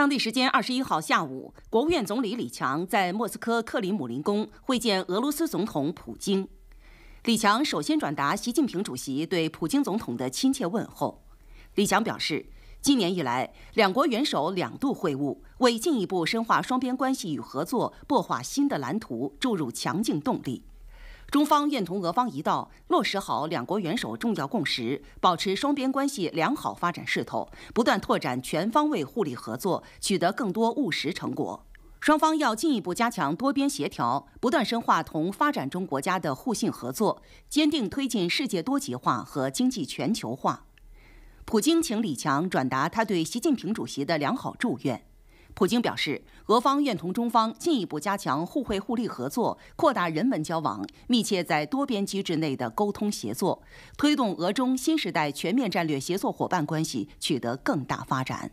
当地时间二十一号下午，国务院总理李强在莫斯科克里姆林宫会见俄罗斯总统普京。李强首先转达习近平主席对普京总统的亲切问候。李强表示，今年以来，两国元首两度会晤，为进一步深化双边关系与合作，擘画新的蓝图，注入强劲动力。中方愿同俄方一道落实好两国元首重要共识，保持双边关系良好发展势头，不断拓展全方位互利合作，取得更多务实成果。双方要进一步加强多边协调，不断深化同发展中国家的互信合作，坚定推进世界多极化和经济全球化。普京请李强转达他对习近平主席的良好祝愿。普京表示，俄方愿同中方进一步加强互惠互利合作，扩大人文交往，密切在多边机制内的沟通协作，推动俄中新时代全面战略协作伙伴关系取得更大发展。